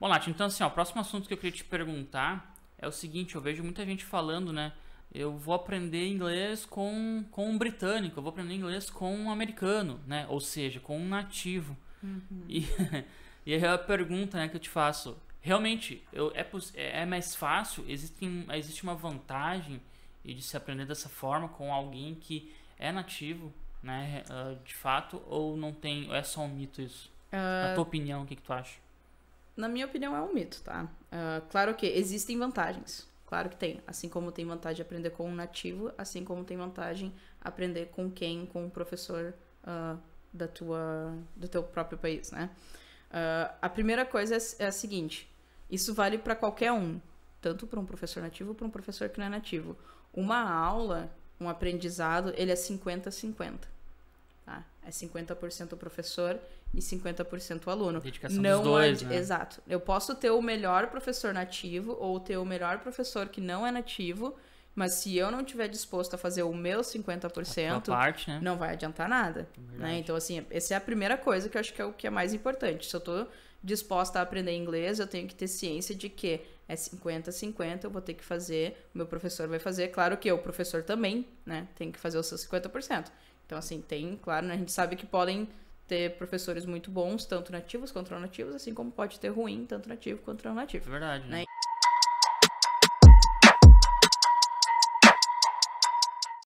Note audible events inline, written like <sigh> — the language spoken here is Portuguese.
Bom, Nath, então assim, ó, o próximo assunto que eu queria te perguntar é o seguinte, eu vejo muita gente falando, né? Eu vou aprender inglês com, com um britânico, eu vou aprender inglês com um americano, né? Ou seja, com um nativo. Uhum. E, <laughs> e é a pergunta né, que eu te faço, realmente, eu, é, é, é mais fácil? Existe, existe uma vantagem de se aprender dessa forma com alguém que é nativo, né? Eh, de fato, ou não tem, ou é só um mito isso? Uh... Na tua opinião, o que, que tu acha? Na minha opinião, é um mito, tá? Uh, claro que existem vantagens. Claro que tem. Assim como tem vantagem aprender com um nativo, assim como tem vantagem aprender com quem? Com um professor uh, da tua, do teu próprio país, né? Uh, a primeira coisa é, é a seguinte: isso vale para qualquer um, tanto para um professor nativo para um professor que não é nativo. Uma aula, um aprendizado, ele é 50-50. É 50% o professor e 50% o aluno. Dedicação não dos é dois, né? Exato. Eu posso ter o melhor professor nativo ou ter o melhor professor que não é nativo, mas se eu não tiver disposto a fazer o meu 50%, parte, né? não vai adiantar nada. É né? Então, assim, essa é a primeira coisa que eu acho que é o que é mais importante. Se eu estou disposta a aprender inglês, eu tenho que ter ciência de que é 50-50, eu vou ter que fazer, o meu professor vai fazer. Claro que o professor também, né, tem que fazer os seus 50%. Então, assim, tem, claro, né? a gente sabe que podem ter professores muito bons, tanto nativos quanto não nativos, assim como pode ter ruim, tanto nativo quanto não nativo. É verdade. Né? né?